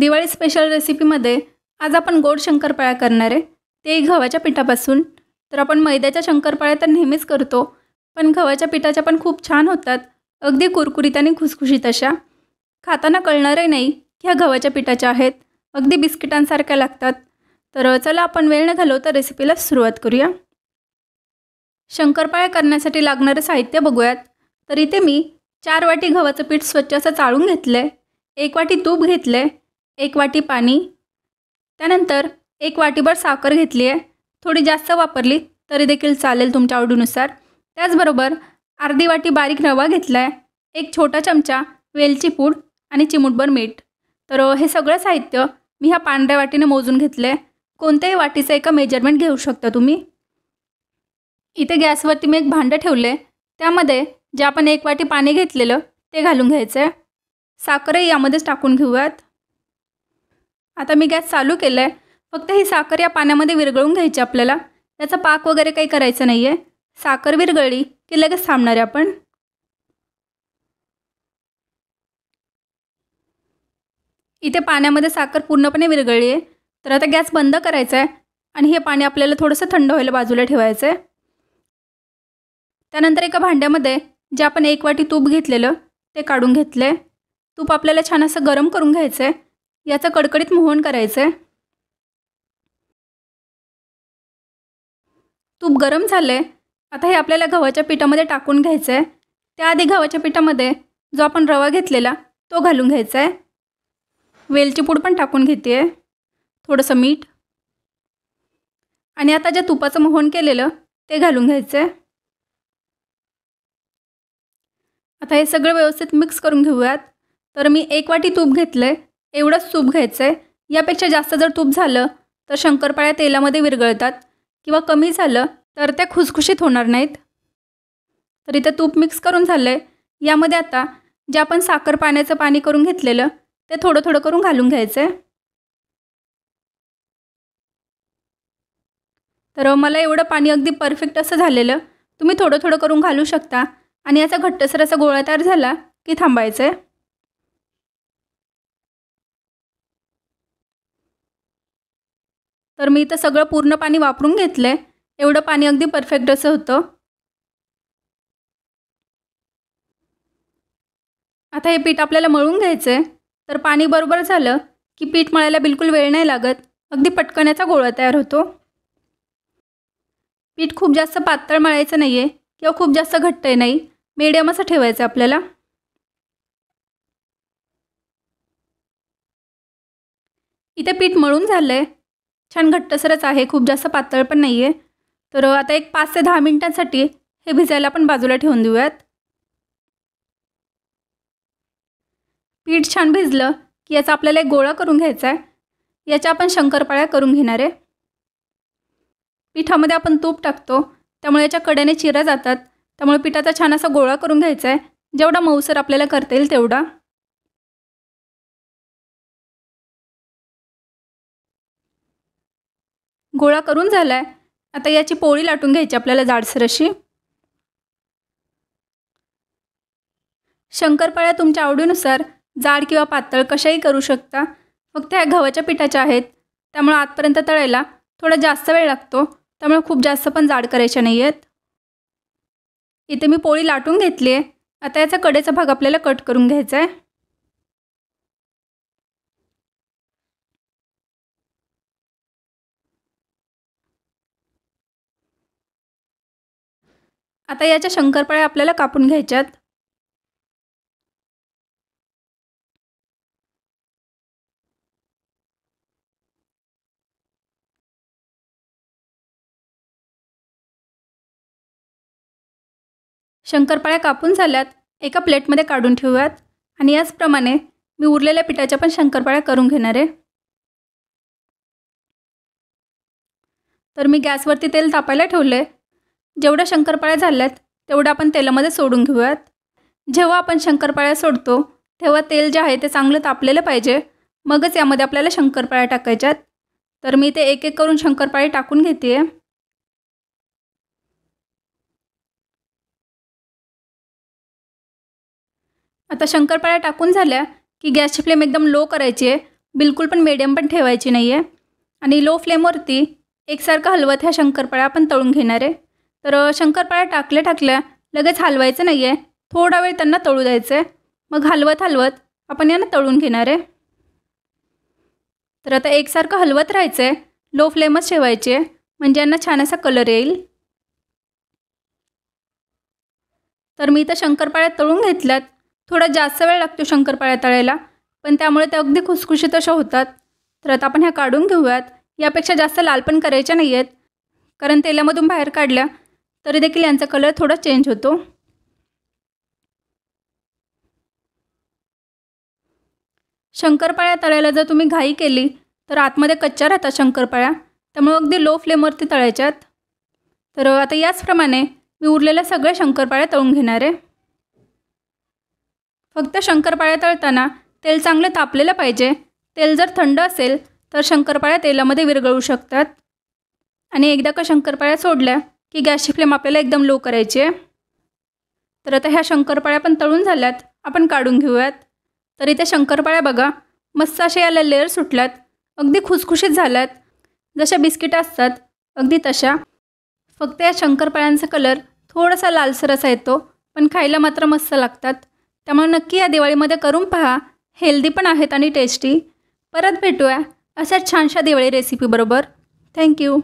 Diwali special रेसिपीमध्ये आज आपण गोड शंकरपाळ्या करणार आहे तेही गव्हाच्या पिठापासून तर आपण मैद्याच्या शंकरपाळ्या तर नेहमीच करतो पण गव्हाच्या पिठाच्या पण खूप छान होतात अगदी कुरकुरीत आणि खुसखुशीत अशा खाताना कळणारही नाही की ह्या गव्हाच्या पिठाच्या आहेत अगदी बिस्किटांसारख्या लागतात तर चला आपण वेळ न घालवता रेसिपीला सुरुवात करूया शंकरपाळ्या करण्यासाठी लागणारं साहित्य बघूयात तर इथे मी चार वाटी गव्हाचं पीठ स्वच्छ असं चाळून घेतलं आहे एक वाटी तूप घेतलं आहे एक वाटी पाणी त्यानंतर एक वाटीभर साखर घेतली आहे थोडी जास्त वापरली तरी देखील चालेल तुमच्या आवडीनुसार त्याचबरोबर अर्धी वाटी बारीक रवा घेतला आहे एक छोटा चमचा वेलची पूड आणि चिमूटभर मीठ तर हे सगळं साहित्य मी ह्या पांढऱ्या वाटीने मोजून घेतलं आहे कोणत्याही वाटीचं एका मेजरमेंट घेऊ शकता तुम्ही इथे गॅसवरती मी एक भांडं ठेवलं आहे त्यामध्ये जे आपण एक वाटी पाणी घेतलेलं ते घालून घ्यायचं आहे साखरही यामध्येच टाकून घेऊयात आता मी गॅस चालू केलं आहे फक्त ही साखर या पाण्यामध्ये विरघळून घ्यायची आपल्याला त्याचा पाक वगैरे काही करायचं नाही आहे साखर विरघळली की लगेच थांबणार आहे आपण इथे पाण्यामध्ये साखर पूर्णपणे विरघळली आहे तर आता गॅस बंद करायचा आहे आणि हे पाणी आपल्याला थोडंसं थंड व्हायला बाजूला ठेवायचं आहे त्यानंतर एका भांड्यामध्ये जे आपण एक वाटी तूप घेतलेलं ते काढून घेतलं आहे तूप आपल्याला छान असं गरम करून घ्यायचं आहे याचं कडकडीत मोहन करायचं आहे तूप गरम झालंय आता हे आपल्याला गव्हाच्या पिठामध्ये टाकून घ्यायचं आहे त्याआधी गव्हाच्या पिठामध्ये जो आपण रवा घेतलेला तो घालून घ्यायचा आहे वेलची पूड पण टाकून घेते आहे थोडंसं मीठ आणि आता जे तुपाचं मोहन केलेलं ते घालून घ्यायचं आहे आता हे सगळं व्यवस्थित मिक्स करून घेऊयात तर मी एक वाटी तूप घेतलं एवढंच तूप घ्यायचं आहे यापेक्षा जास्त जर तूप झालं तर शंकरपाळ्या तेलामध्ये विरगळतात किंवा कमी झालं तर त्या खुसखुशीत होणार नाहीत तर इथं तूप मिक्स करून झालं आहे यामध्ये आता जे आपण साखर पाण्याचं पाणी करून घेतलेलं ते थोडं थोडं करून घालून घ्यायचं आहे तर मला एवढं पाणी अगदी परफेक्ट असं झालेलं तुम्ही थोडं थोडं करून घालू शकता आणि याचा घट्टसर असा गोळा तयार झाला की थांबायचं आहे तर मी इथं सगळं पूर्ण पाणी वापरून घेतलं आहे एवढं पाणी अगदी परफेक्ट असं होतं आता हे पीठ आपल्याला मळून घ्यायचं आहे तर पाणी बरोबर झालं की पीठ मळायला बिलकुल वेळ नाही लागत अगदी पटकण्याचा गोळा तयार होतो पीठ खूप जास्त पातळ मळायचं नाही आहे किंवा खूप जास्त आहे नाही मीडियम असं ठेवायचं आपल्याला इथे पीठ मळून झालं आहे छान घट्टसरच आहे खूप जास्त पातळ पण नाही आहे तर आता एक पाच ते दहा मिनटांसाठी हे भिजायला आपण बाजूला ठेवून देऊयात पीठ छान भिजलं की याचा आपल्याला एक गोळा करून घ्यायचा आहे याच्या आपण शंकरपाळ्या करून घेणार आहे पिठामध्ये आपण तूप टाकतो त्यामुळे याच्या कड्याने चिरा जातात त्यामुळे पिठाचा छान असा गोळा करून घ्यायचा आहे जेवढा मऊसर आपल्याला करता येईल तेवढा गोळा करून झाला आहे आता याची पोळी लाटून घ्यायची आपल्याला जाडसर अशी शंकरपाळ्या तुमच्या आवडीनुसार जाड किंवा पातळ कशाही करू शकता फक्त ह्या गव्हाच्या पिठाच्या आहेत त्यामुळे आतपर्यंत तळायला थोडा जास्त वेळ लागतो त्यामुळे खूप जास्त पण जाड करायच्या नाही आहेत इथे मी पोळी लाटून घेतली आहे आता याचा कडेचा भाग आपल्याला कट करून घ्यायचा आहे आता याच्या शंकरपाळ्या आपल्याला कापून घ्यायच्यात शंकरपाळ्या कापून झाल्यात एका प्लेटमध्ये काढून ठेवूयात आणि याचप्रमाणे मी उरलेल्या पिठाच्या पण शंकरपाळ्या करून घेणार आहे तर मी गॅसवरती तेल तापायला ठेवलं आहे जेवढ्या शंकरपाळ्या झाल्यात तेवढ्या आपण तेलामध्ये सोडून घेऊयात जेव्हा आपण शंकरपाळ्या सोडतो तेव्हा तेल जे आहे ते चांगलं तापलेलं पाहिजे मगच यामध्ये आपल्याला शंकरपाळ्या टाकायच्यात तर मी ते एक एक करून शंकरपाळी टाकून घेते आता शंकरपाळ्या टाकून झाल्या की गॅसची फ्लेम एकदम लो करायची आहे बिलकुल पण मीडियम पण ठेवायची नाही आहे आणि लो फ्लेमवरती एकसारखं हलवत ह्या शंकरपाळ्या आपण तळून घेणार आहे तर शंकरपाळ्या टाकल्या टाकल्या लगेच हलवायचं नाही आहे थोडा वेळ त्यांना तळू द्यायचं आहे मग हलवत हलवत आपण यांना तळून घेणार आहे तर आता एकसारखं हलवत राहायचं आहे लो फ्लेमच ठेवायची आहे म्हणजे यांना छान असा कलर येईल तर मी तर शंकरपाळ्या तळून घेतल्यात थोडा जास्त वेळ लागतो शंकरपाळ्या तळायला पण त्यामुळे त्या अगदी खुसखुशीत अशा होतात तर आता आपण ह्या काढून घेऊयात यापेक्षा जास्त लाल पण करायच्या नाही आहेत कारण तेलामधून बाहेर काढल्या तरी देखील यांचा कलर थोडा चेंज होतो शंकरपाळ्या तळायला जर तुम्ही घाई केली तर आतमध्ये कच्च्या राहतात शंकरपाळ्या त्यामुळे अगदी लो फ्लेमवरती तळायच्यात तर आता याचप्रमाणे मी उरलेल्या सगळ्या शंकरपाळ्या तळून घेणार आहे फक्त शंकरपाळ्या तळताना तेल चांगलं तापलेलं पाहिजे तेल जर थंड असेल तर शंकरपाळ्या तेलामध्ये विरगळू शकतात आणि एकदा का शंकरपाळ्या सोडल्या की गॅसची फ्लेम आपल्याला एकदम लो करायची आहे तर आता ह्या शंकरपाळ्या पण तळून झाल्यात आपण काढून घेऊयात तर इथे शंकरपाळ्या बघा मस्त अशा याला लेअर सुटल्यात अगदी खुसखुशीत झाल्यात जशा बिस्किट असतात अगदी तशा फक्त या शंकरपाळ्यांचा कलर थोडासा लालसर असा येतो पण खायला मात्र मस्त लागतात त्यामुळे नक्की या दिवाळीमध्ये करून पहा हेल्दी पण आहेत आणि टेस्टी परत भेटूया अशा छानशा दिवाळी रेसिपीबरोबर थँक्यू